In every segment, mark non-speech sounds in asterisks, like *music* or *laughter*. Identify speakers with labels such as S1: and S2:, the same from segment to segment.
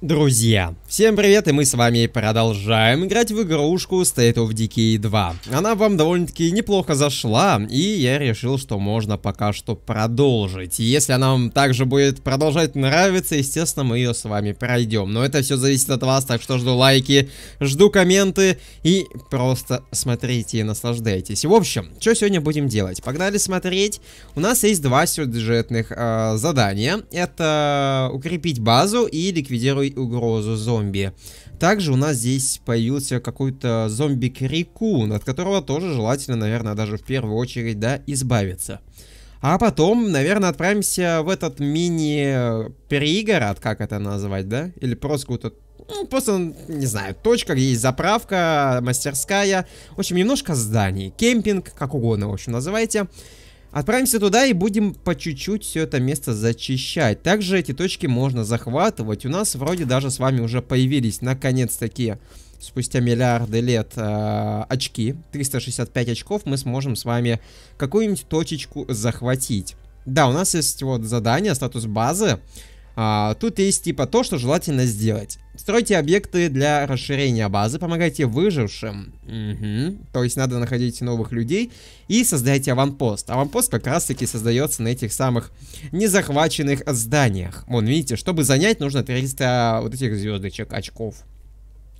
S1: Друзья, всем привет и мы с вами продолжаем играть в игрушку State of Decay 2. Она вам довольно-таки неплохо зашла, и я решил, что можно пока что продолжить. И если она вам также будет продолжать нравиться, естественно, мы ее с вами пройдем. Но это все зависит от вас, так что жду лайки, жду комменты и просто смотрите и наслаждайтесь. В общем, что сегодня будем делать? Погнали смотреть. У нас есть два сюжетных э, задания. Это укрепить базу и ликвидировать новой угрозу зомби. Также у нас здесь появился какой-то зомби-крикун, от которого тоже желательно, наверное, даже в первую очередь, да, избавиться. А потом, наверное, отправимся в этот мини-пригород, как это назвать, да? Или просто какую-то ну, просто, не знаю, точка, где есть заправка, мастерская, в общем, немножко зданий, кемпинг, как угодно, в общем, называйте. Отправимся туда и будем по чуть-чуть все это место зачищать. Также эти точки можно захватывать. У нас вроде даже с вами уже появились наконец-таки спустя миллиарды лет э, очки. 365 очков мы сможем с вами какую-нибудь точечку захватить. Да, у нас есть вот задание, статус базы. А, тут есть типа то, что желательно сделать. Стройте объекты для расширения базы, помогайте выжившим. Угу. То есть надо находить новых людей и создайте аванпост. Аванпост как раз таки создается на этих самых незахваченных зданиях. Вон, видите, чтобы занять, нужно 300 вот этих звездочек, очков.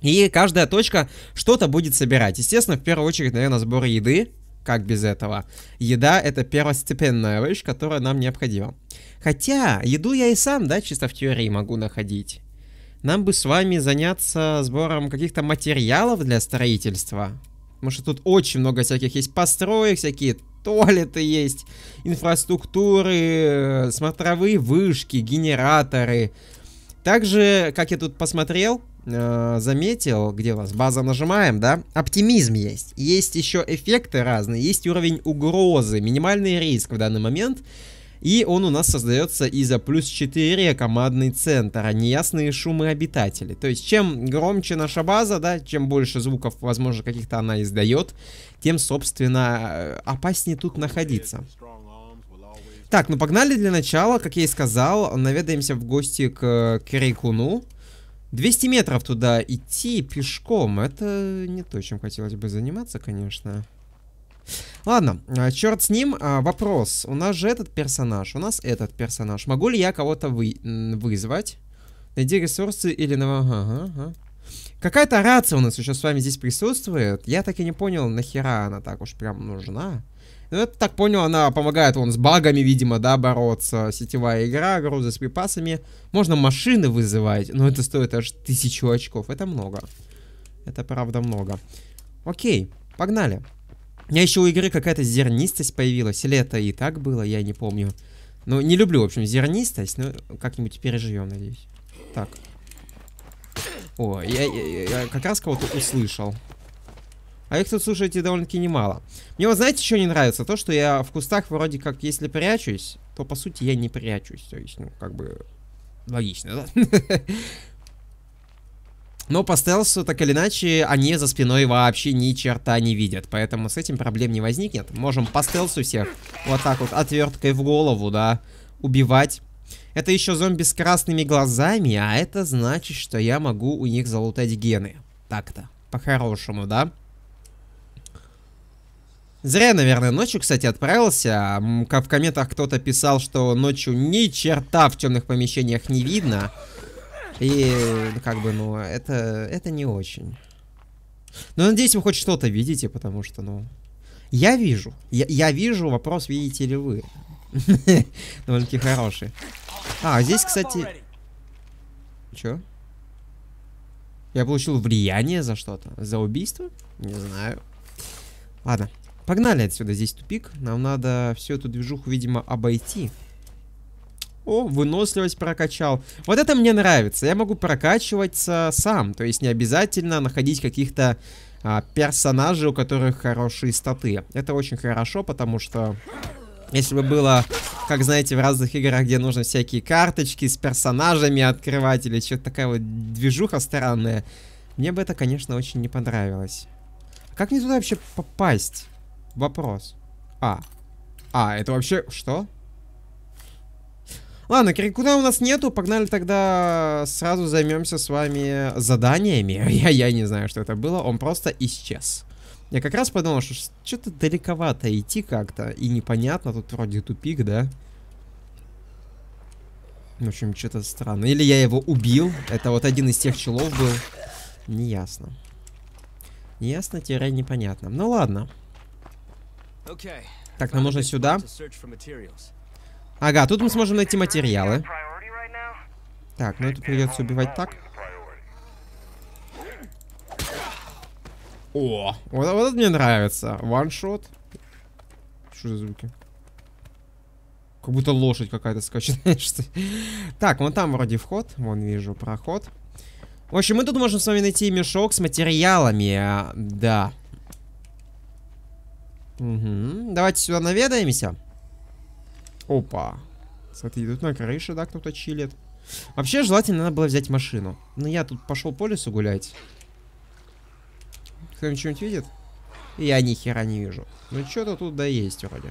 S1: И каждая точка что-то будет собирать. Естественно, в первую очередь, наверное, сбор еды. Как без этого? Еда — это первостепенная вещь, которая нам необходима. Хотя, еду я и сам, да, чисто в теории могу находить. Нам бы с вами заняться сбором каких-то материалов для строительства. Потому что тут очень много всяких есть построек, всякие туалеты есть, инфраструктуры, э, смотровые вышки, генераторы. Также, как я тут посмотрел, э, заметил, где у нас база нажимаем, да, оптимизм есть. Есть еще эффекты разные, есть уровень угрозы, минимальный риск в данный момент. И он у нас создается из-за плюс 4 командный центр, а неясные шумы обитателей. То есть, чем громче наша база, да, чем больше звуков, возможно, каких-то она издает, тем, собственно, э, опаснее тут находиться. Так, ну погнали для начала, как я и сказал, наведаемся в гости к э, Крикуну. 200 метров туда идти пешком, это не то, чем хотелось бы заниматься, конечно. Ладно, а, черт с ним. А, вопрос. У нас же этот персонаж, у нас этот персонаж. Могу ли я кого-то вы... вызвать? Найди ресурсы или... Ага, ага. Какая-то рация у нас еще с вами здесь присутствует. Я так и не понял, нахера она так уж прям нужна. Ну, это, так понял, она помогает вон с багами, видимо, да, бороться. Сетевая игра, грузы с припасами. Можно машины вызывать, но это стоит аж тысячу очков. Это много. Это правда много. Окей, погнали. У меня еще у игры какая-то зернистость появилась. Или это и так было, я не помню. Ну, не люблю, в общем, зернистость, но как-нибудь переживем, надеюсь. Так. О, я, я, я как раз кого-то услышал. А их тут, слушайте, довольно-таки немало. Мне вот знаете, что не нравится? То, что я в кустах вроде как, если прячусь, то по сути я не прячусь. То есть, ну, как бы... Логично, да? *laughs* Но по стелсу, так или иначе, они за спиной вообще ни черта не видят. Поэтому с этим проблем не возникнет. Можем по стелсу всех вот так вот отверткой в голову, да, убивать. Это еще зомби с красными глазами, а это значит, что я могу у них залутать гены. Так-то, по-хорошему, да? Да. Зря наверное, ночью, кстати, отправился. В комментах кто-то писал, что ночью ни черта в темных помещениях не видно. И, ну, как бы, ну, это, это не очень. Но надеюсь, вы хоть что-то видите, потому что, ну... Я вижу. Я, я вижу, вопрос, видите ли вы. *laughs* Довольно-таки хороший. А, здесь, кстати... Чё? Я получил влияние за что-то? За убийство? Не знаю. Ладно. Погнали отсюда, здесь тупик. Нам надо всю эту движуху, видимо, обойти. О, выносливость прокачал. Вот это мне нравится. Я могу прокачиваться сам. То есть не обязательно находить каких-то а, персонажей, у которых хорошие статы. Это очень хорошо, потому что... Если бы было, как знаете, в разных играх, где нужно всякие карточки с персонажами открывать или что-то такая вот движуха странная, мне бы это, конечно, очень не понравилось. Как мне туда вообще попасть? Вопрос. А. А, это вообще... Что? Ладно, Крикуна у нас нету, погнали тогда сразу займемся с вами заданиями. *laughs* Я, я не знаю, что это было, он просто исчез. Я как раз подумал, что что-то далековато идти как-то, и непонятно, тут вроде тупик, да? В общем, что-то странно. Или я его убил, это вот один из тех челов был. Неясно. Неясно-непонятно. теперь Ну ладно. Так, нам нужно сюда. Ага, тут мы сможем найти материалы. Так, ну это придется убивать так. О, вот, вот это мне нравится. Ваншот. Что за звуки? Как будто лошадь какая-то скачет. *laughs* так, вон там вроде вход. Вон вижу проход. В общем, мы тут можем с вами найти мешок с материалами. А, да. Угу. Давайте сюда наведаемся. Опа. Смотри, тут на крыше, да, кто-то чилит. Вообще, желательно надо было взять машину. Но ну, я тут пошел по лесу гулять. Кто-нибудь что-нибудь видит? Я ни хера не вижу. Ну, что-то тут да есть вроде.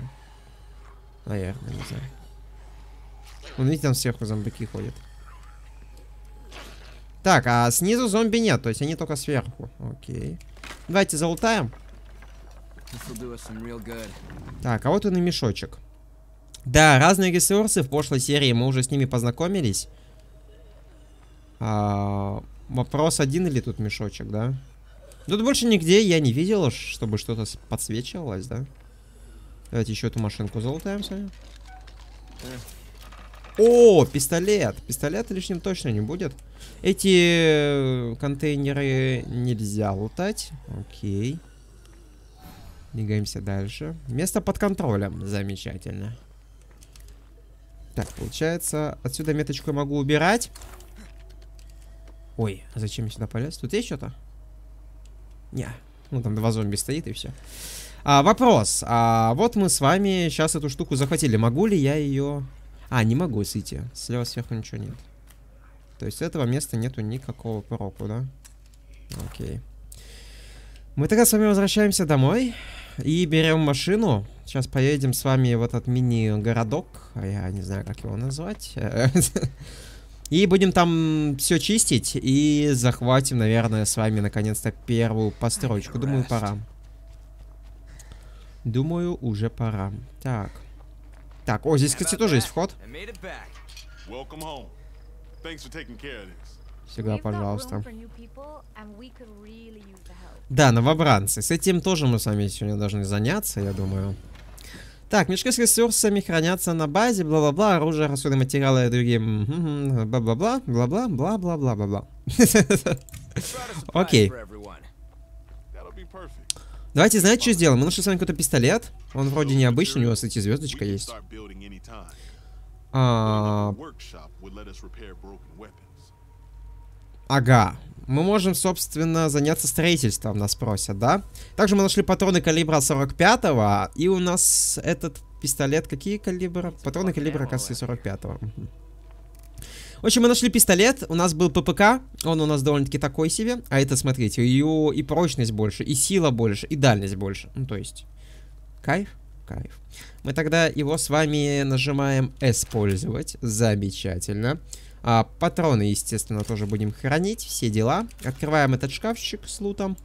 S1: Наверное, не знаю. Вон, видите, там сверху зомбаки ходят. Так, а снизу зомби нет, то есть они только сверху. Окей. Давайте залутаем. Так, а вот он и мешочек. Да, разные ресурсы. В прошлой серии мы уже с ними познакомились. А, вопрос один или тут мешочек, да? Тут больше нигде я не видел, чтобы что-то подсвечивалось, да? Давайте еще эту машинку залутаемся. Э. О, пистолет! Пистолет лишним точно не будет. Эти э, контейнеры нельзя лутать. Окей. Okay. Двигаемся дальше. Место под контролем. Замечательно. Так, получается, отсюда меточку я могу убирать. Ой, а зачем я сюда полез? Тут есть что-то? Не. Ну, там два зомби стоит и все. А, вопрос. А, вот мы с вами сейчас эту штуку захватили. Могу ли я ее... А, не могу, сити. Слева сверху ничего нет. То есть этого места нету никакого проку, да? Окей. Мы тогда с вами возвращаемся домой. И берем машину. Сейчас поедем с вами в этот мини-городок. А я не знаю, как его назвать. *laughs* И будем там все чистить. И захватим, наверное, с вами наконец-то первую постройку. Думаю, пора. Думаю, уже пора. Так. Так, о, здесь, кстати, тоже есть вход. Thanks for taking care of this. Всегда, пожалуйста. Да, новобранцы. С этим тоже мы с вами сегодня должны заняться, я думаю. Так, мешки с ресурсами хранятся на базе, бла-бла-бла, оружие, расходы, материалы и другие, бла-бла-бла, бла-бла-бла, бла-бла-бла. бла Окей. Давайте, знаете, что сделаем? Мы нашли с вами какой-то пистолет. Он вроде необычный, у него, кстати, звездочка есть. А... Ага. Мы можем, собственно, заняться строительством, нас просят, да? Также мы нашли патроны калибра 45-го, и у нас этот пистолет... Какие калибра? Патроны калибра, оказывается, 45-го. В общем, мы нашли пистолет, у нас был ППК, он у нас довольно-таки такой себе, а это, смотрите, ее и прочность больше, и сила больше, и дальность больше. Ну, то есть, кайф, кайф. Мы тогда его с вами нажимаем «Использовать», замечательно. Замечательно. А, патроны, естественно, тоже будем хранить. Все дела. Открываем этот шкафчик с лутом.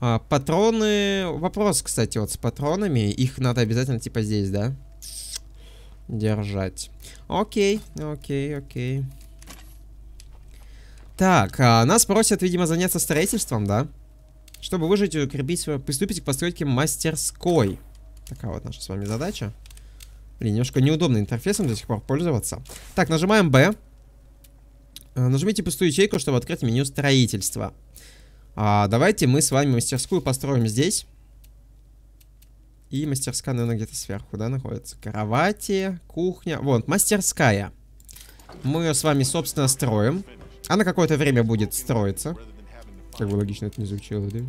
S1: А, патроны... Вопрос, кстати, вот с патронами. Их надо обязательно типа здесь, да? Держать. Окей, окей, окей. Так, а, нас просят, видимо, заняться строительством, да? Чтобы выжить и укрепить Приступить к постройке мастерской. Такая вот наша с вами задача. Блин, немножко неудобно интерфейсом до сих пор пользоваться. Так, нажимаем B. Э, нажмите пустую ячейку, чтобы открыть меню строительства. А, давайте мы с вами мастерскую построим здесь. И мастерская, наверное, где-то сверху, да, находится. Кровати, кухня. Вон, мастерская. Мы ее с вами, собственно, строим. Она какое-то время будет строиться. Как бы логично это не звучало, да?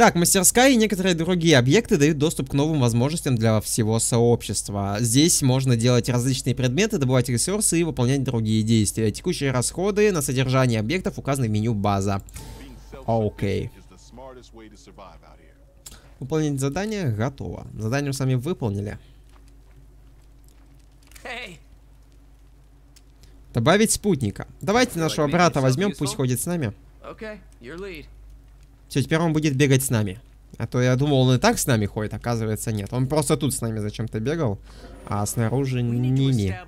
S1: Так, мастерская и некоторые другие объекты дают доступ к новым возможностям для всего сообщества. Здесь можно делать различные предметы, добывать ресурсы и выполнять другие действия. Текущие расходы на содержание объектов указаны в меню «База». Окей. Okay. Выполнить задание готово. Задание сами выполнили. Добавить спутника. Давайте нашего брата возьмем, пусть ходит с нами. Okay, все, теперь он будет бегать с нами. А то я думал, он и так с нами ходит, оказывается, нет. Он просто тут с нами зачем-то бегал, а снаружи ними.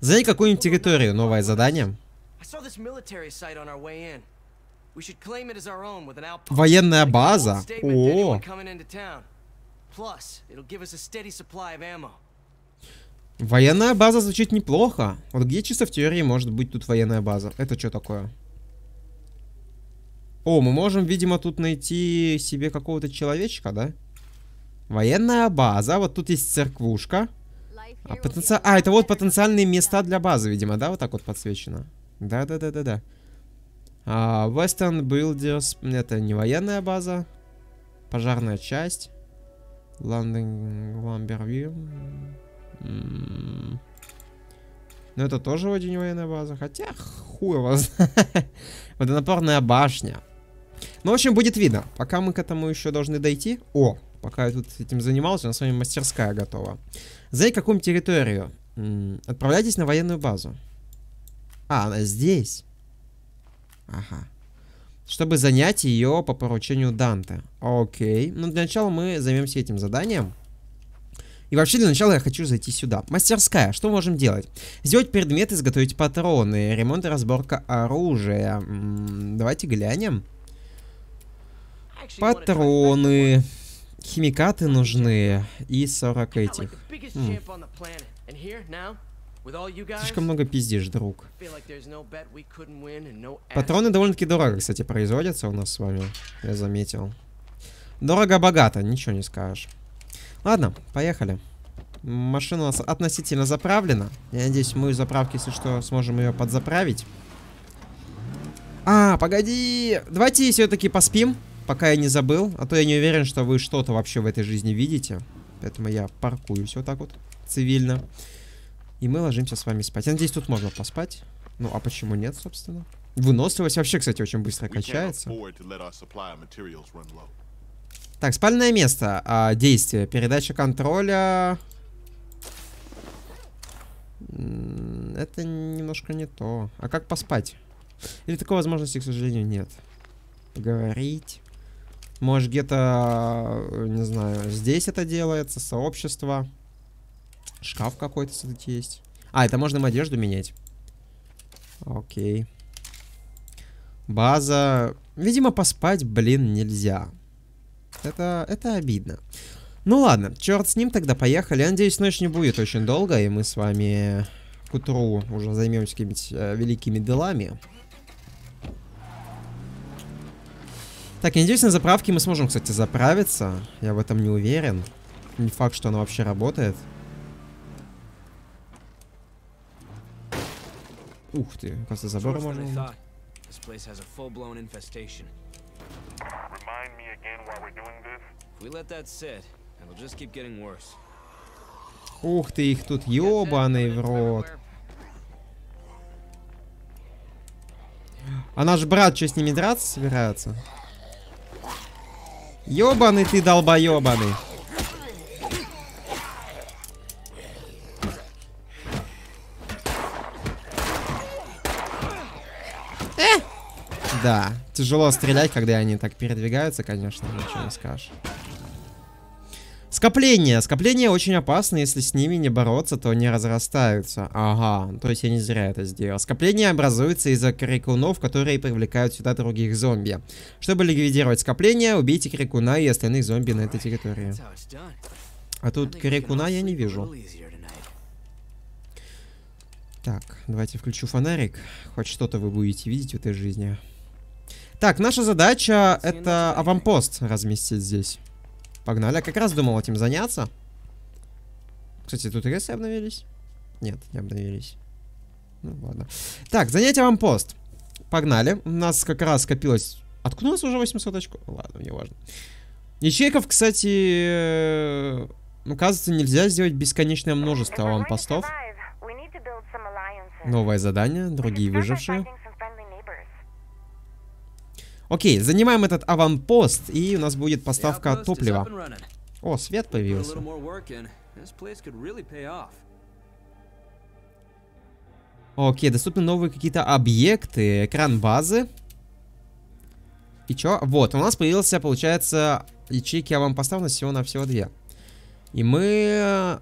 S1: Займи какую-нибудь территорию, новое задание. Военная база? О! Военная база звучит неплохо. Вот где чисто в теории может быть тут военная база? Это что такое? О, мы можем, видимо, тут найти себе какого-то человечка, да? Военная база. Вот тут есть церквушка. А, потенци... а, это вот потенциальные места для базы, видимо, да? Вот так вот подсвечено. Да-да-да-да-да. А, Western Builders. Это не военная база. Пожарная часть. London Ламбервилл. Но это тоже вроде не военная база. Хотя хуй его знает. *laughs* Водонапорная башня. Ну, в общем, будет видно. Пока мы к этому еще должны дойти. О, пока я тут этим занимался, у нас с вами мастерская готова. За какую территорию? М -м, отправляйтесь на военную базу. А, она здесь. Ага. Чтобы занять ее по поручению Данте. Окей. Ну, для начала мы займемся этим заданием. И вообще для начала я хочу зайти сюда. Мастерская. Что можем делать? Сделать предметы, изготовить патроны, ремонт и разборка оружия. М -м, давайте глянем. Патроны. Химикаты нужны. И 40 этих. Слишком много пиздишь, друг. Патроны довольно-таки дорого, кстати, производятся у нас с вами. Я заметил. Дорого-богато, ничего не скажешь. Ладно, поехали. Машина у нас относительно заправлена. Я надеюсь, мы заправки, если что, сможем ее подзаправить. А, погоди. Давайте все-таки поспим. Пока я не забыл, а то я не уверен, что вы что-то вообще в этой жизни видите. Поэтому я паркуюсь вот так вот, цивильно. И мы ложимся с вами спать. Я надеюсь, тут можно поспать. Ну, а почему нет, собственно? Выносливость вообще, кстати, очень быстро качается. Так, спальное место. А, действие. Передача контроля. Это немножко не то. А как поспать? Или такой возможности, к сожалению, нет. Поговорить. Может где-то, э, не знаю, здесь это делается, сообщество. Шкаф какой-то, кстати, есть. А, это можно им одежду менять. Окей. База. Видимо, поспать, блин, нельзя. Это, это обидно. Ну ладно, черт с ним, тогда поехали. Я надеюсь, ночь не будет очень долго, и мы с вами к утру уже займемся какими-то э, великими делами. Так, я надеюсь, на заправке мы сможем, кстати, заправиться. Я в этом не уверен. Не факт, что она вообще работает. Ух ты, кажется, забор можно... Ух ты, их тут ебаный в рот. А наш брат что с ними драться собирается? Ёбаный ты, долбоёбаный. Э! Да, тяжело стрелять, когда они так передвигаются, конечно, ничего не скажешь. Скопление, скопление очень опасно, если с ними не бороться, то они разрастаются. Ага, то есть я не зря это сделал. Скопление образуется из-за крикунов, которые привлекают сюда других зомби. Чтобы ликвидировать скопление, убейте крикуна и остальных зомби на этой территории. А тут крикуна я не вижу. Так, давайте включу фонарик. Хоть что-то вы будете видеть в этой жизни. Так, наша задача это аванпост разместить здесь. Погнали. Я как раз думал этим заняться. Кстати, тут рейсы обновились? Нет, не обновились. Ну, ладно. Так, занятие вам пост. Погнали. У нас как раз скопилось... Откуда у нас уже 800 очков? Ладно, не важно. Ячейков, кстати... Ну, кажется, нельзя сделать бесконечное множество вам постов. Новое задание, другие выжившие. Окей, занимаем этот аванпост, и у нас будет поставка топлива. О, свет появился. Окей, доступны новые какие-то объекты, экран базы. И чё? Вот, у нас появился, получается, ячейки аванпоста у нас всего-навсего две. И мы э,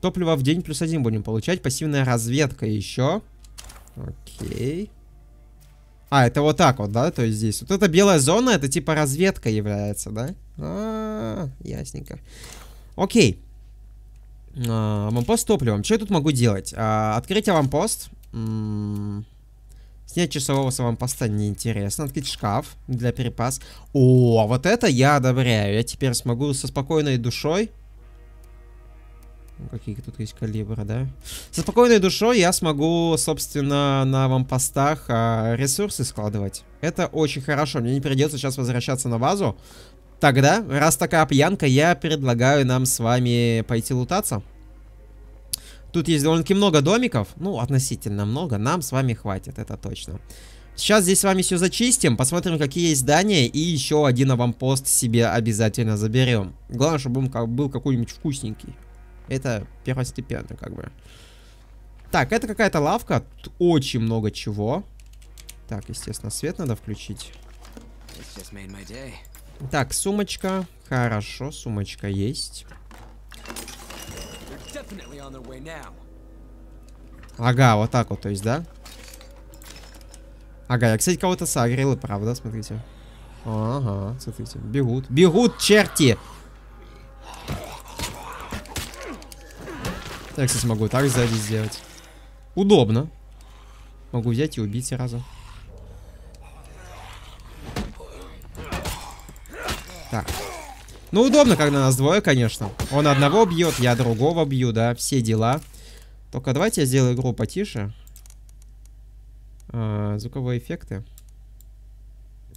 S1: топливо в день плюс один будем получать. Пассивная разведка еще. Окей. А, это вот так вот, да? То есть здесь. Вот эта белая зона, это типа разведка является, да? А, -а, -а ясненько. Окей. А, аванпост с топливом. Что я тут могу делать? А, открыть аванпост. М м-м, Снять часового с аванпоста неинтересно. Открыть шкаф для перепас. О, а вот это я одобряю. Я теперь смогу со спокойной душой Какие тут есть калибры, да? Со спокойной душой я смогу, собственно, на вампостах а, ресурсы складывать. Это очень хорошо. Мне не придется сейчас возвращаться на базу. Тогда, раз такая пьянка, я предлагаю нам с вами пойти лутаться. Тут есть довольно-таки много домиков. Ну, относительно много. Нам с вами хватит, это точно. Сейчас здесь с вами все зачистим, посмотрим, какие есть здания, и еще один авампост себе обязательно заберем. Главное, чтобы он был какой-нибудь вкусненький. Это первостепенно, как бы. Так, это какая-то лавка. Тут очень много чего. Так, естественно, свет надо включить. Так, сумочка. Хорошо, сумочка есть. Ага, вот так вот, то есть, да? Ага, я, кстати, кого-то согрел, правда, смотрите. Ага, смотрите, бегут. Бегут, черти! Я, кстати, могу так сзади сделать. Удобно. Могу взять и убить сразу. Так. Ну, удобно, когда нас двое, конечно. Он одного бьет, я другого бью, да, все дела. Только давайте я сделаю игру потише. А, звуковые эффекты.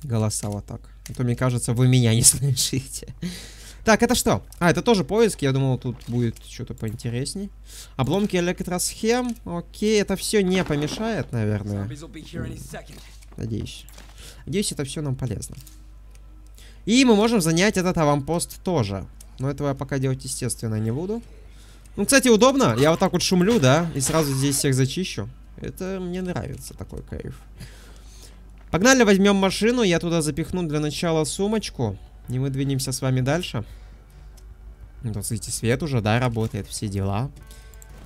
S1: Голоса вот так. А то, мне кажется, вы меня не *laughs* слышите. Так, это что? А, это тоже поиск. Я думал, тут будет что-то поинтересней. Обломки электросхем. Окей, это все не помешает, наверное. Надеюсь. Надеюсь, это все нам полезно. И мы можем занять этот аванпост тоже. Но этого я пока делать, естественно, не буду. Ну, кстати, удобно. Я вот так вот шумлю, да, и сразу здесь всех зачищу. Это мне нравится, такой кайф. Погнали, возьмем машину. Я туда запихну для начала сумочку. И мы двинемся с вами дальше. Вот, видите, свет уже, да, работает, все дела.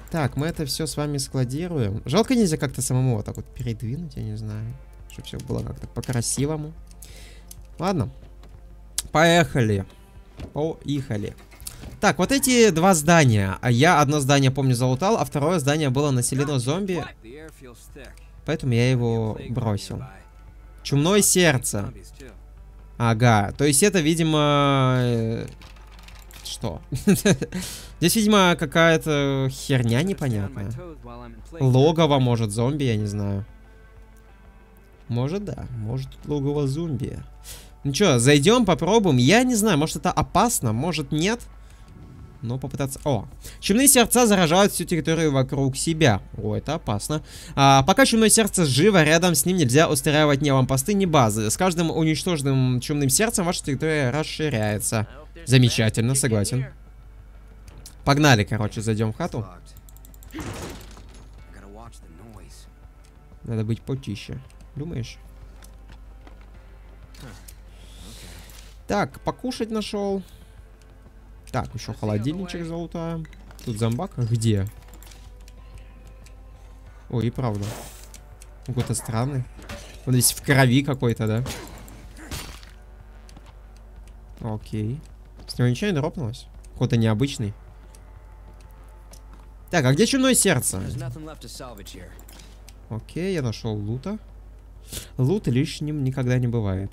S1: Так, мы это все с вами складируем. Жалко нельзя как-то самому вот так вот передвинуть, я не знаю. Чтобы все было как-то по-красивому. Ладно. Поехали. Поехали. Так, вот эти два здания. Я одно здание, помню, залутал, а второе здание было населено зомби. Поэтому я его бросил. Чумное сердце. Ага, то есть это, видимо... Э, что? *laughs* Здесь, видимо, какая-то херня непонятная. Логово, может, зомби, я не знаю. Может, да. Может, логово зомби. Ну что, зайдем, попробуем. Я не знаю, может, это опасно, может, нет но попытаться... О! Чумные сердца заражают всю территорию вокруг себя. О, это опасно. А, пока чумное сердце живо, рядом с ним нельзя устраивать ни аванпосты, ни базы. С каждым уничтоженным чумным сердцем ваша территория расширяется. Замечательно, согласен. Погнали, короче, зайдем в хату. Надо быть потише. Думаешь? Так, покушать нашел. Так, еще холодильничек золотая. Тут зомбак? Где? Ой, и правда. Какой-то странный. Он здесь в крови какой-то, да? Окей. С него ничего не дропнулось? Какой-то необычный. Так, а где чумное сердце? Окей, я нашел лута. Лут лишним никогда не бывает.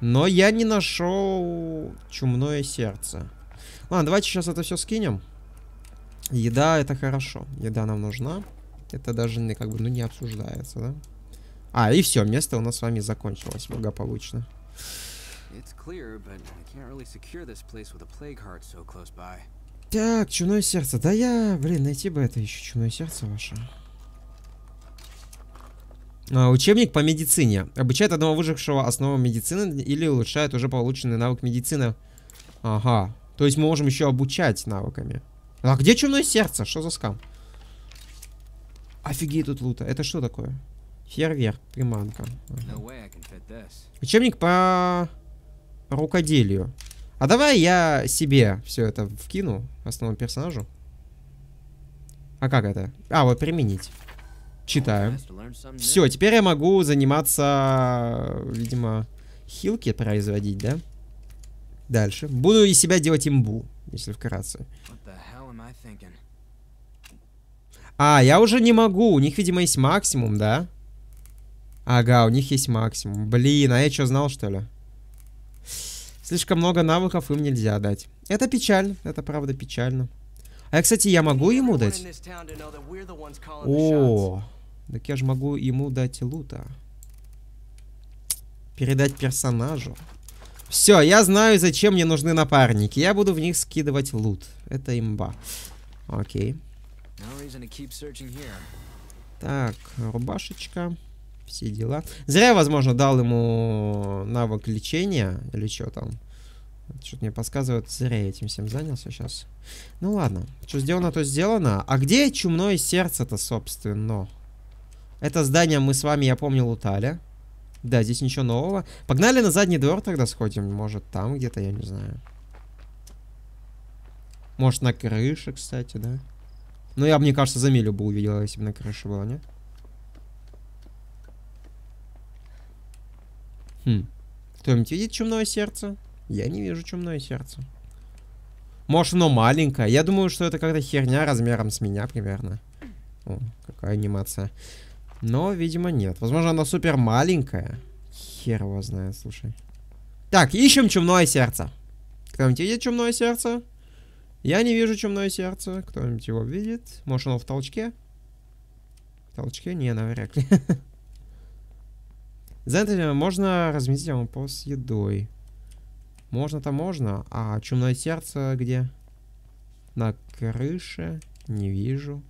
S1: Но я не нашел чумное сердце. Ладно, давайте сейчас это все скинем. Еда это хорошо. Еда нам нужна. Это даже не, как бы, ну, не обсуждается, да? А, и все, место у нас с вами закончилось благополучно. так, чумное сердце. Да я, блин, найти бы это еще чумное сердце ваше. А, учебник по медицине. Обучает одного выжившего основам медицины или улучшает уже полученный навык медицины. Ага, то есть мы можем еще обучать навыками. А где чумное сердце? Что за скам? Офигеть тут лута. Это что такое? Фейерверк, приманка. Ага. Учебник по... по рукоделию. А давай я себе все это вкину, основному персонажу. А как это? А, вот применить. Читаю. Все, теперь я могу заниматься, видимо, хилки производить, да? Дальше. Буду из себя делать имбу, если вкратце. А, я уже не могу. У них, видимо, есть максимум, да? Ага, у них есть максимум. Блин, а я что, знал, что ли? Слишком много навыков им нельзя дать. Это печально. Это правда печально. А, кстати, я могу ему дать? О, так я же могу ему дать лута. Передать персонажу. Все, я знаю, зачем мне нужны напарники. Я буду в них скидывать лут. Это имба. Окей. Так, рубашечка. Все дела. Зря я, возможно, дал ему навык лечения. Или что там. Что-то мне подсказывает, зря я этим всем занялся сейчас. Ну ладно, что сделано, то сделано. А где чумное сердце-то, собственно? Это здание мы с вами, я помню, лутали. Да, здесь ничего нового. Погнали на задний двор тогда сходим. Может, там где-то, я не знаю. Может, на крыше, кстати, да? Ну, я, бы мне кажется, за милю бы увидела, если бы на крыше было, не? Хм. Кто-нибудь видит чумное сердце? Я не вижу чумное сердце. Может, оно маленькое? Я думаю, что это какая-то херня размером с меня примерно. О, какая анимация. Но, видимо, нет. Возможно, она супер маленькая. Хер его знает, слушай. Так, ищем чумное сердце. Кто-нибудь видит чумное сердце? Я не вижу чумное сердце. Кто-нибудь его видит? Может, оно в толчке? В толчке? Не, навряд ли. *laughs* Знаете, можно разместить его пост с едой. Можно-то можно. А чумное сердце где? На крыше? Не вижу.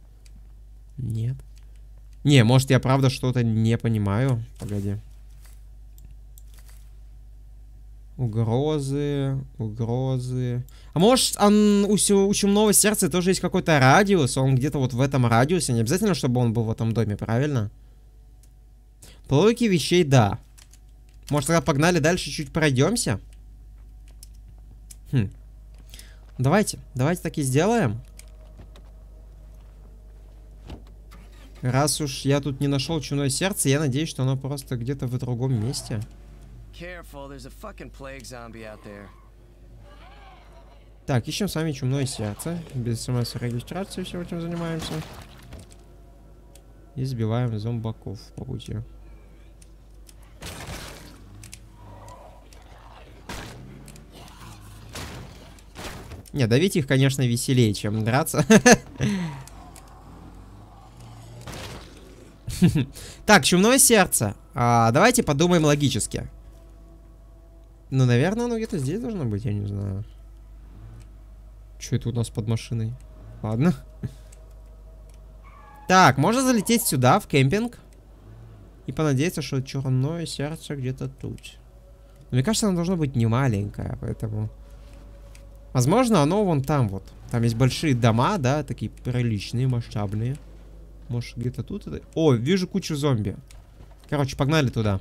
S1: Нет. Не, может я правда что-то не понимаю. Погоди. Угрозы, угрозы. А может, он, у, у чумного сердца тоже есть какой-то радиус? Он где-то вот в этом радиусе. Не обязательно, чтобы он был в этом доме, правильно? По вещей, да. Может, тогда погнали дальше, чуть пройдемся? Хм. Давайте, давайте так и сделаем. Раз уж я тут не нашел чумное сердце, я надеюсь, что оно просто где-то в другом месте. Так, ищем с вами чумное сердце. Без смс-регистрации всего этим занимаемся. И сбиваем зомбаков по пути. Не, давить их, конечно, веселее, чем драться. *laughs* *laughs* Так, чумное сердце. А, давайте подумаем логически. Ну, наверное, оно где-то здесь должно быть, я не знаю. Что это у нас под машиной? Ладно. *laughs* Так, можно залететь сюда, в кемпинг. И понадеяться, что черное сердце где-то тут. Но мне кажется, оно должно быть не маленькое, поэтому... Возможно, оно вон там вот. Там есть большие дома, да, такие приличные, масштабные. Может, где-то тут это... О, вижу кучу зомби. Короче, погнали туда.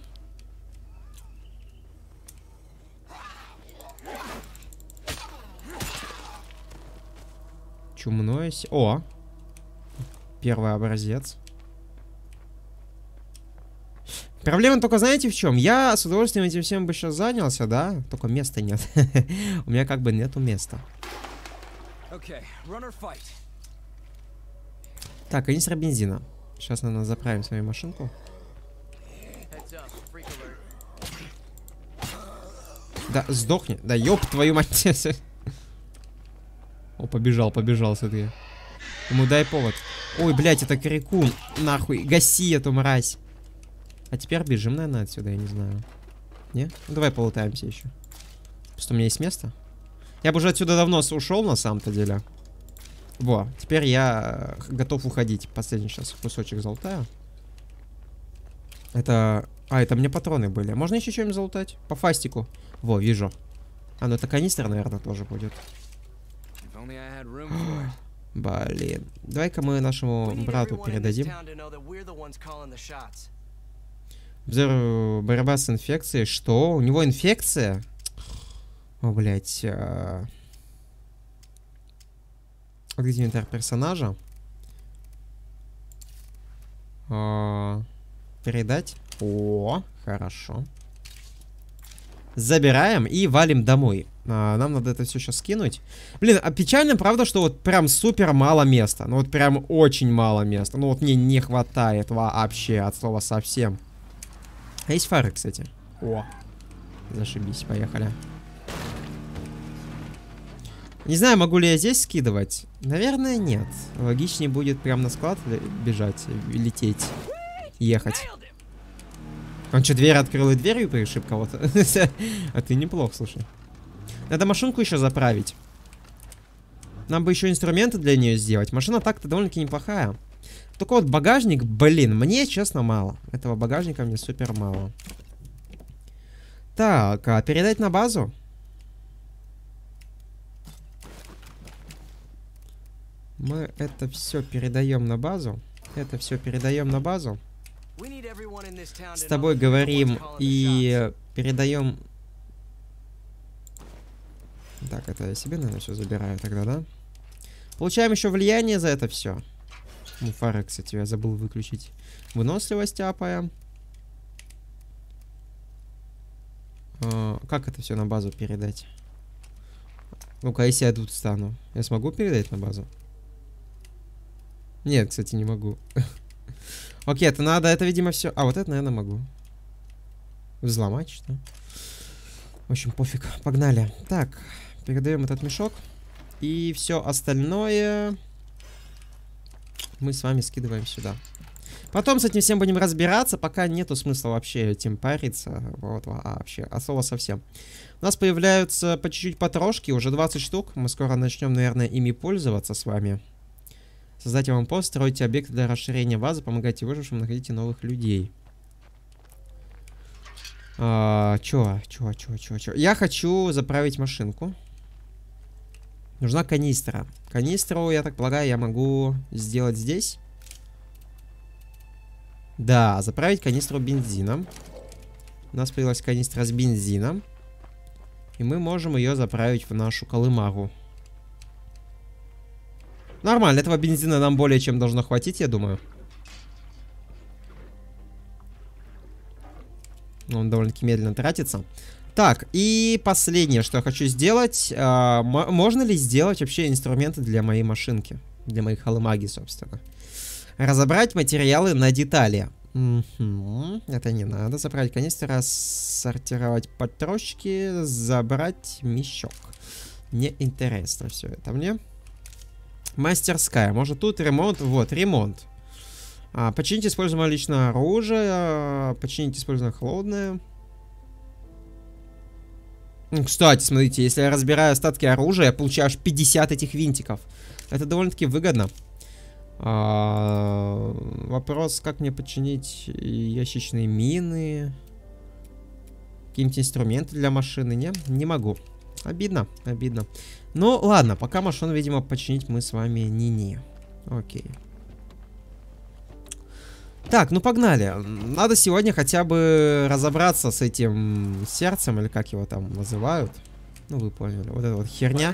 S1: Чумное... С... О! Первый образец. Проблема только, знаете, в чем? Я с удовольствием этим всем бы сейчас занялся, да? Только места нет. *laughs* У меня как бы нету места. Okay, так, канистра бензина. Сейчас, наверное, заправим свою машинку. Да, сдохни. Да ёб твою мать. *laughs* О, побежал, побежал смотри. таки Ему дай повод. Ой, блядь, это крикун. Нахуй, гаси эту мразь. А теперь бежим, наверное, отсюда, я не знаю. Не? Ну, давай полутаемся еще. Просто у меня есть место. Я бы уже отсюда давно ушел, на самом-то деле. Во, теперь я э, готов уходить. Последний сейчас кусочек золотая. Это... А, это мне патроны были. Можно еще чем-нибудь залутать? По фастику. Во, вижу. А, ну это канистра, наверное, тоже будет. *gasps* Блин. Давай-ка мы нашему брату передадим. Обзор борьба с инфекцией. Что? У него инфекция? О, блядь. А, Смотреть инвентарь персонажа. Э -э передать. О, хорошо. Забираем и валим домой. А, нам надо это все сейчас скинуть. Блин, а печально, правда, что вот прям супер мало места. Ну вот прям очень мало места. Ну вот мне не хватает вообще от слова совсем. А есть фары, кстати. О, зашибись, поехали. Не знаю, могу ли я здесь скидывать. Наверное, нет. Логичнее будет прям на склад бежать, лететь, ехать. Он что, дверь открыл и дверью пришиб кого-то? *laughs* а ты неплох, слушай. Надо машинку еще заправить. Нам бы еще инструменты для нее сделать. Машина так-то довольно-таки неплохая. Только вот багажник, блин, мне, честно, мало. Этого багажника мне супер мало. Так, а передать на базу? Мы это все передаем на базу. Это все передаем на базу. С тобой говорим и передаем... Так, это я себе, наверное, все забираю тогда, да? Получаем еще влияние за это все. Ну, кстати, я забыл выключить. Выносливость апаем. А, как это все на базу передать? Ну-ка, если я тут стану, я смогу передать на базу? Нет, кстати, не могу. *laughs* Окей, это надо, это, видимо, все. А, вот это, наверное, могу. Взломать что? В общем, пофиг. Погнали. Так, передаем этот мешок. И все остальное мы с вами скидываем сюда. Потом с этим всем будем разбираться, пока нету смысла вообще этим париться. Вот, а вообще, от совсем. У нас появляются по чуть-чуть потрошки, уже 20 штук. Мы скоро начнем, наверное, ими пользоваться с вами. Создайте вам пост, стройте объекты для расширения базы, помогайте выжившим, находите новых людей. А, чё, чё, чё, чё, чё. Я хочу заправить машинку. Нужна канистра. Канистру, я так полагаю, я могу сделать здесь. Да, заправить канистру бензином. У нас появилась канистра с бензином. И мы можем ее заправить в нашу колымагу. Нормально, этого бензина нам более чем должно хватить, я думаю. Он довольно-таки медленно тратится. Так, и последнее, что я хочу сделать. А, можно ли сделать вообще инструменты для моей машинки? Для моих холомаги, собственно. Разобрать материалы на детали. Угу, это не надо. Забрать канистры, рассортировать потрошки, забрать мешок. Неинтересно все это мне. Мастерская. Может тут ремонт? Вот, ремонт. А, починить используемое личное оружие. А, починить используемое холодное. Кстати, смотрите, если я разбираю остатки оружия, я получаю аж 50 этих винтиков. Это довольно-таки выгодно. А, вопрос, как мне починить ящичные мины? Какие-нибудь инструменты для машины? Не, не могу. Обидно, обидно. Ну, ладно, пока машину, видимо, починить мы с вами не-не. Окей. Так, ну погнали. Надо сегодня хотя бы разобраться с этим сердцем, или как его там называют. Ну, вы поняли. Вот эта вот херня.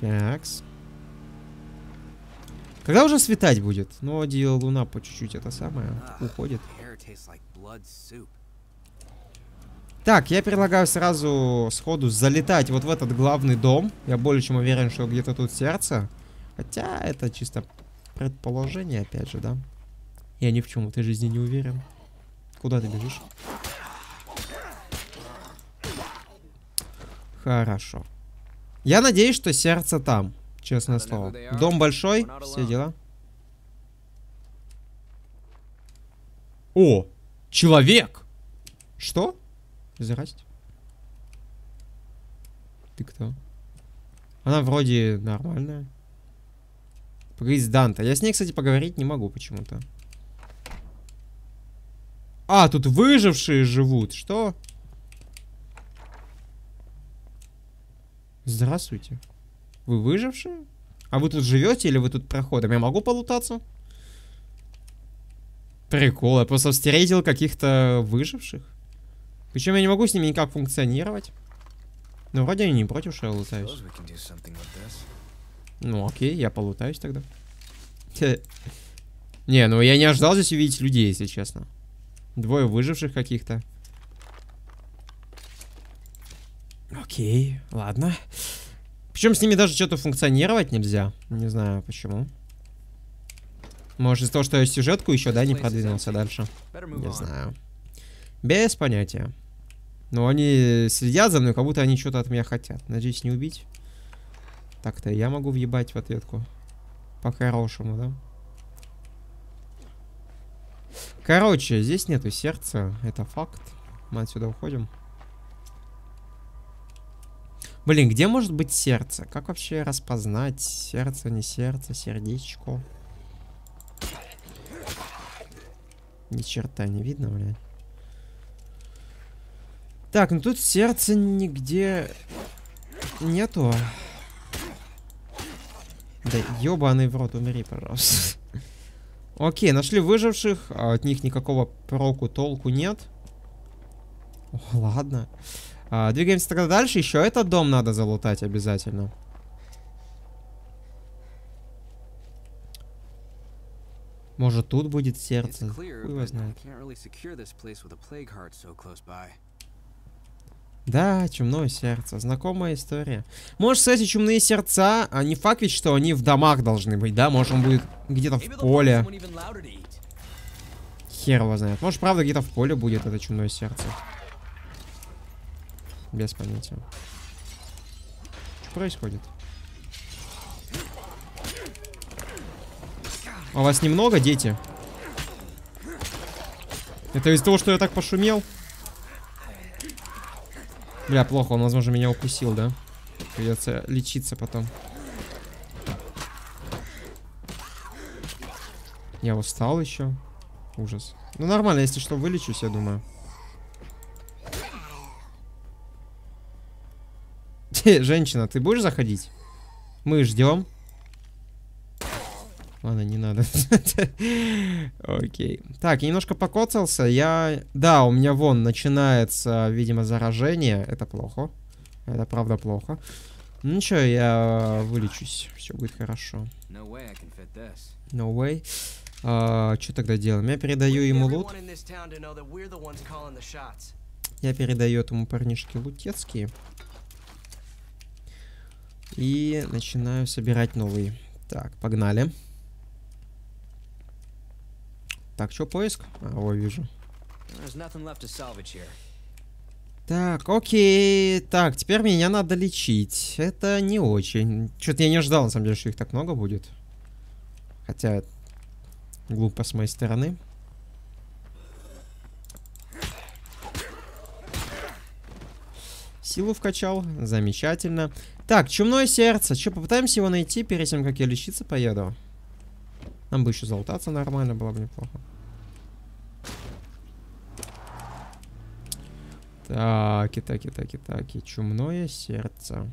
S1: Такс. Когда уже светать будет? Ну, дело луна по чуть-чуть это самое уходит. Like так, я предлагаю сразу сходу залетать вот в этот главный дом. Я более чем уверен, что где-то тут сердце. Хотя это чисто предположение, опять же, да? Я ни в чем в этой жизни не уверен. Куда ты бежишь? Хорошо. Я надеюсь, что сердце там, честное слово. Дом большой, все дела. О, человек! Что? Здрасте. Ты кто? Она вроде нормальная. Поговорить с Данта. Я с ней, кстати, поговорить не могу почему-то. А, тут выжившие живут. Что? Здравствуйте. Вы выжившие? А вы тут живете или вы тут проходом? Я могу полутаться? Прикол, я просто встретил каких-то выживших. Причем я не могу с ними никак функционировать. Но ну, вроде они не против, что я лутаюсь. Ну окей, я полутаюсь тогда. *laughs* Не, ну я не ожидал здесь увидеть людей, если честно. Двое выживших каких-то. Окей, ладно. Причем с ними даже что-то функционировать нельзя. Не знаю почему. Может из-за того, что я сюжетку еще, да, не продвинулся дальше. Не знаю. Без понятия. Но они следят за мной, как будто они что-то от меня хотят. Надеюсь, не убить. Так-то я могу въебать в ответку. По-хорошему, да? Короче, здесь нету сердца. Это факт. Мы отсюда уходим. Блин, где может быть сердце? Как вообще распознать сердце, не сердце, сердечко? Ни черта не видно, блядь. Так, ну тут сердца нигде нету. Да ёбаный в рот, умери, пожалуйста. *laughs* Окей, нашли выживших, а от них никакого проку, толку нет. О, ладно. А, двигаемся тогда дальше, еще этот дом надо залутать обязательно. Может тут будет сердце? Хуй его знает. Да, чумное сердце. Знакомая история. Может, кстати, чумные сердца, а не факт ведь, что они в домах должны быть, да? Может, он будет где-то в поле. Хер его знает. Может, правда, где-то в поле будет это чумное сердце. Без понятия. Что происходит? А вас немного, дети? Это из-за того, что я так пошумел? Бля, плохо, он, возможно, меня укусил, да? Придется лечиться потом. Я устал еще. Ужас. Ну нормально, если что, вылечусь, я думаю. *laughs* Женщина, ты будешь заходить? Мы ждем. Ладно, не надо. *laughs* Окей. Так, немножко покоцался. Я... Да, у меня вон начинается, видимо, заражение. Это плохо. Это правда плохо. Ну ничего, я вылечусь. Все будет хорошо. No way. No way. А, что тогда делаем? Я передаю ему лут. Я передаю этому парнишке лутецкие. И начинаю собирать новые. Так, погнали. Погнали. Так, что поиск? А, его вижу. Так, окей. Так, теперь меня надо лечить. Это не очень. Что-то я не ждал, на самом деле, что их так много будет. Хотя, глупо с моей стороны. Силу вкачал. Замечательно. Так, чумное сердце. Че, попытаемся его найти перед тем, как я лечиться поеду? Нам бы еще залутаться нормально было бы неплохо. Таки, таки, таки, таки. Чумное сердце.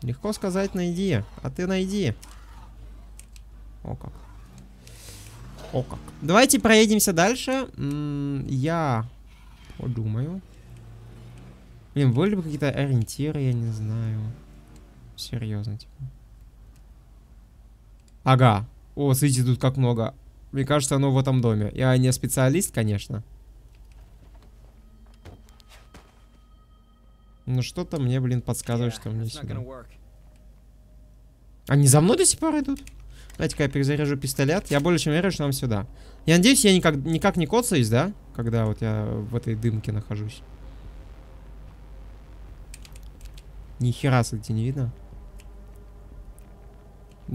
S1: Легко сказать найди, а ты найди. О как. О как. Давайте проедемся дальше. М -м я подумаю. Блин, были бы какие-то ориентиры, я не знаю. Серьезно, типа. Ага, о, смотрите, тут как много. Мне кажется, оно в этом доме. Я не специалист, конечно. Ну что-то мне, блин, подсказывает, yeah, что мне сюда. Они за мной до сих пор идут? Давайте-ка я перезаряжу пистолет. Я более чем верю, что нам сюда. Я надеюсь, я никак, никак не коцаюсь, да? Когда вот я в этой дымке нахожусь. Ни хера, кстати, не видно.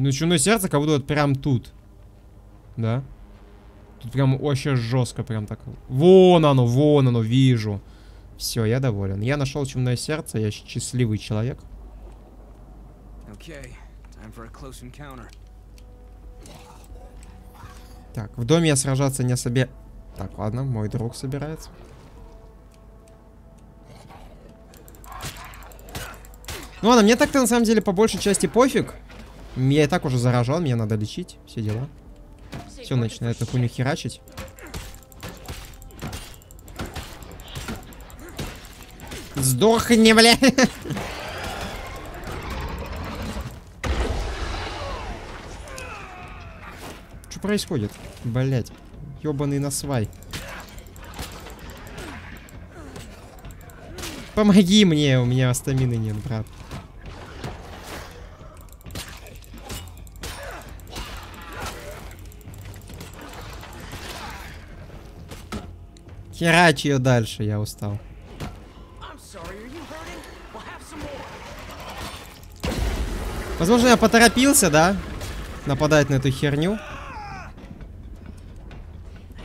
S1: Ну, чумное сердце как будто вот прям тут. Да? Тут прям очень жестко, прям так. Вон оно, вон оно, вижу. Все, я доволен. Я нашел чумное сердце, я счастливый человек. Так, в доме я сражаться не особе. Так, ладно, мой друг собирается. Ну ладно, мне так-то на самом деле по большей части пофиг. Я и так уже заражен, мне надо лечить, все дела. Все, начинает эту хуйню херачить. Сдохни, бля! Что происходит? Блять, ебаный насвай. Помоги мне, у меня астамины нет, брат. Херачь ее дальше, я устал. Возможно, я поторопился, да? Нападать на эту херню.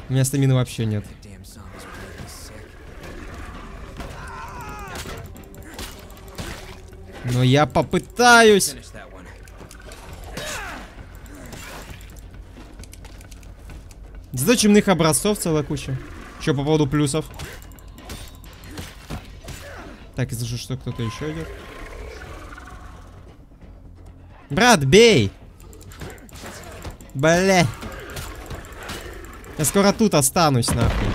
S1: У меня стамины вообще нет. Но я попытаюсь. Зато чемных образцов целая куча. Что по поводу плюсов? Так, из-за что кто-то еще идет? Брат, бей! Бля. Я скоро тут останусь, нахуй.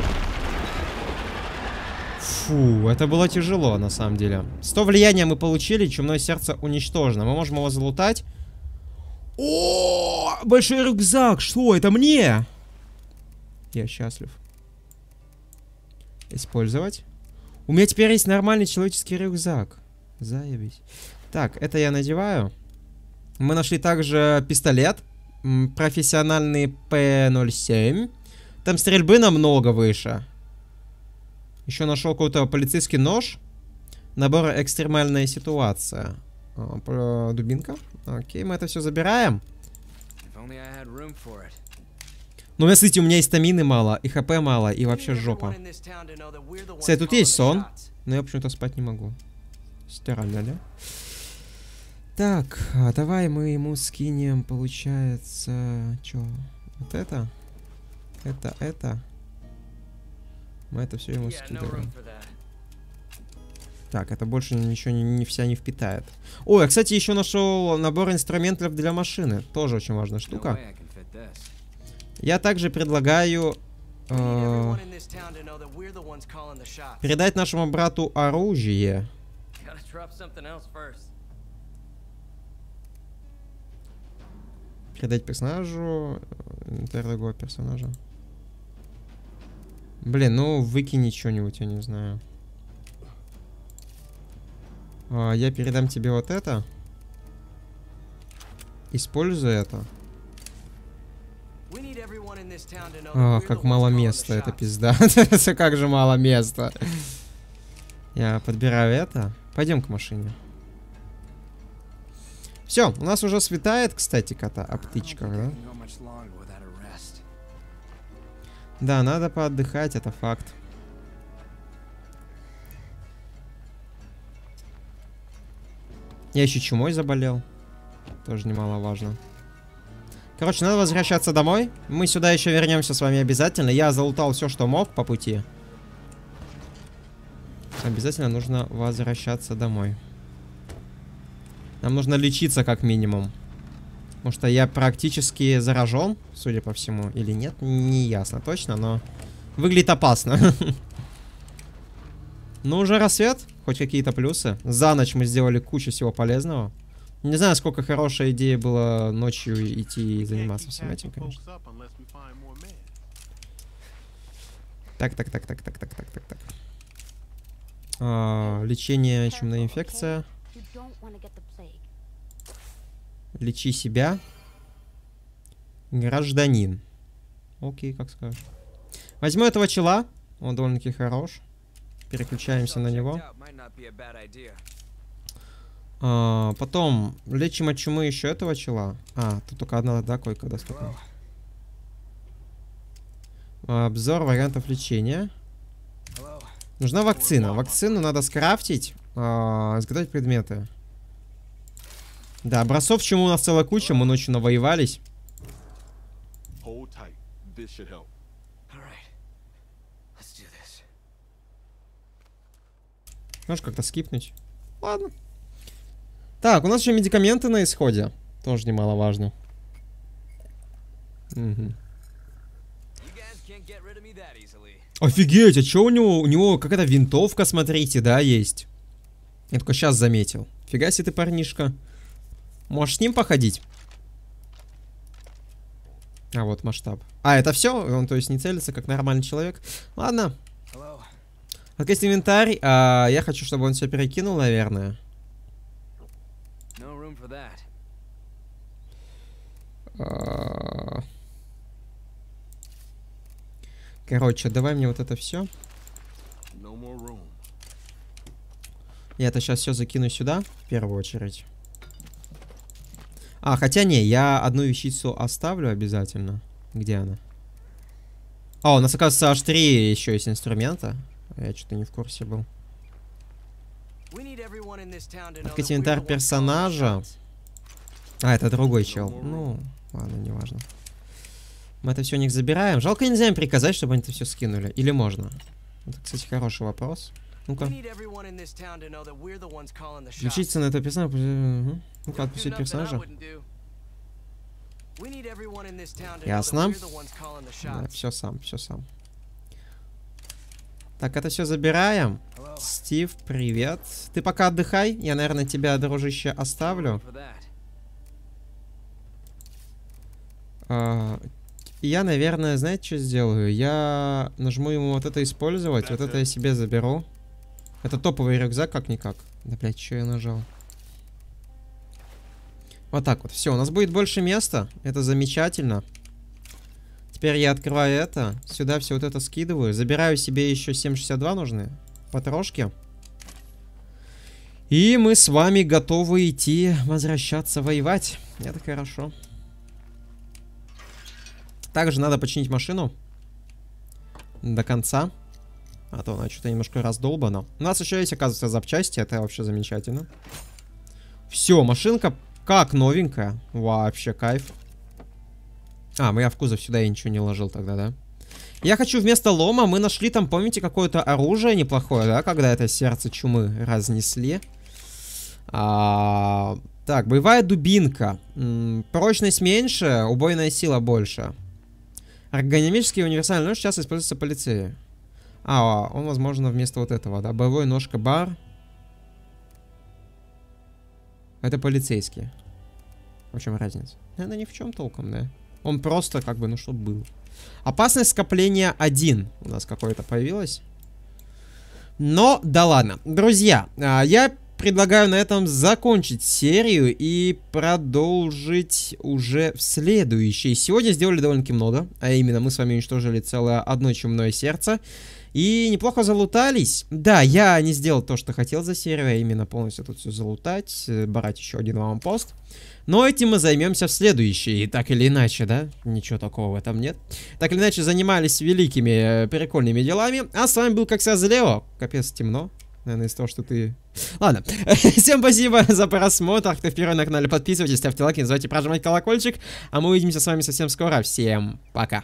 S1: Фу, это было тяжело, на самом деле. Сто влияния мы получили, чумное сердце уничтожено. Мы можем его залутать. О, большой рюкзак, что это мне? Я счастлив использовать. У меня теперь есть нормальный человеческий рюкзак. Заебись. Так, это я надеваю. Мы нашли также пистолет. Профессиональный П-07. Там стрельбы намного выше. Еще нашел какой-то полицейский нож. Набор экстремальная ситуация. А, дубинка. Окей, мы это все забираем. Но ну, у меня, смотрите, у меня и стамины мало, и хп мало, и вообще жопа. Кстати, тут есть сон, но я почему-то спать не могу. Странно, да? Так, а давай мы ему скинем, получается, что, вот это? Это, это? Мы это все ему скидываем. Так, это больше ничего не, не вся не впитает. Ой, я, а кстати, еще нашел набор инструментов для машины. Тоже очень важная штука. Я также предлагаю э, передать нашему брату оружие. Передать персонажу, э, другого персонажа. Блин, ну выкини что-нибудь, я не знаю. А, я передам тебе вот это. Используй это. О, как мало места, это пизда. *laughs* как же мало места. Я подбираю это. Пойдем к машине. Все, у нас уже светает, кстати, кота, о да? Да, надо поотдыхать, это факт. Я еще чумой заболел. Тоже немаловажно. важно. Короче, надо возвращаться домой. Мы сюда еще вернемся с вами обязательно. Я залутал все, что мог по пути. Обязательно нужно возвращаться домой. Нам нужно лечиться как минимум. Потому что я практически заражен, судя по всему, или нет, не ясно точно, но выглядит опасно. *laughs* Ну, уже рассвет, хоть какие-то плюсы. За ночь мы сделали кучу всего полезного. Не знаю, сколько хорошая идея была ночью идти и заниматься всем этим, конечно. Так, так, так, так, так, так, так, так, так. А, лечение, чумная инфекция. Лечи себя. Гражданин. Окей, как скажешь. Возьму этого чела. Он довольно-таки хорош. Переключаемся на него. А, потом, лечим от чумы еще этого чела. А, тут только одна, да, койка доступна. Обзор вариантов лечения. Нужна вакцина. Вакцину надо скрафтить, а, предметы. Да, бросов чему у нас целая куча, мы ночью навоевались. Можешь как-то скипнуть? Ладно. Так, у нас еще медикаменты на исходе. Тоже немаловажно. Угу. Офигеть, а что у него? У него какая-то винтовка, смотрите, да, есть. Я только сейчас заметил. Фига себе ты, парнишка. Можешь с ним походить? А, вот масштаб. А, это все? Он, то есть, не целится, как нормальный человек? Ладно. Вот есть инвентарь. А, я хочу, чтобы он все перекинул, наверное. А, короче, давай мне вот это все. Я это сейчас все закину сюда, в первую очередь. А, хотя не, я одну вещицу оставлю обязательно. Где она? А, у нас, оказывается, аж три еще есть инструмента. Я что-то не в курсе был. Так, инвентарь персонажа. А, это другой чел. Ну, Ладно, неважно. Мы это все у них забираем. Жалко, нельзя им приказать, чтобы они это все скинули. Или можно? Это, кстати, хороший вопрос. Ну-ка. Включиться на это персонажа. Ну-ка, отпустить ну, персонажа. Ясно. Да, все сам, все сам. Так, это все забираем. Hello. Стив, привет. Ты пока отдыхай. Я, наверное, тебя, дружище, оставлю. А, я, наверное, знаете, что сделаю? Я нажму ему вот это использовать, вот это я себе заберу. Это топовый рюкзак, как-никак. Да, блядь, что я нажал? Вот так вот. Все, у нас будет больше места. Это замечательно. Теперь я открываю это. Сюда все вот это скидываю. Забираю себе еще 7,62 нужны. Потрошки. И мы с вами готовы идти возвращаться воевать. Это хорошо. Хорошо. Также надо починить машину до конца. А то она что-то немножко раздолбана. У нас еще есть, оказывается, запчасти. Это вообще замечательно. Все, машинка как новенькая. Вообще кайф. А, мы я в кузов сюда я ничего не ложил тогда, да? Я хочу вместо лома, мы нашли там, помните, какое-то оружие неплохое, да? Когда это сердце чумы разнесли. А, так, боевая дубинка. М -м, прочность меньше, убойная сила больше. Эргономический универсальный нож сейчас используется полицею. А, он, возможно, вместо вот этого, да? Боевой ножка-бар. Это полицейский. В чем разница? Наверное, ни в чем толком, да? Он просто как бы, ну что был. Опасность скопления 1 у нас какое-то появилось. Но да ладно. Друзья, а, я предлагаю на этом закончить серию и продолжить уже в следующей. Сегодня сделали довольно-таки много, а именно мы с вами уничтожили целое одно чумное сердце. И неплохо залутались. Да, я не сделал то, что хотел за серию, а именно полностью тут все залутать, э, брать еще один лампост. Но этим мы займемся в следующей, так или иначе, да? Ничего такого в этом нет. Так или иначе, занимались великими, э, прикольными делами. А с вами был, как всегда, Залево. Капец, темно. Наверное, из того, что ты... Ладно. *laughs* Всем спасибо за просмотр. Кто впервые на канале, подписывайтесь, ставьте лайки, не забывайте прожимать колокольчик. А мы увидимся с вами совсем скоро. Всем пока.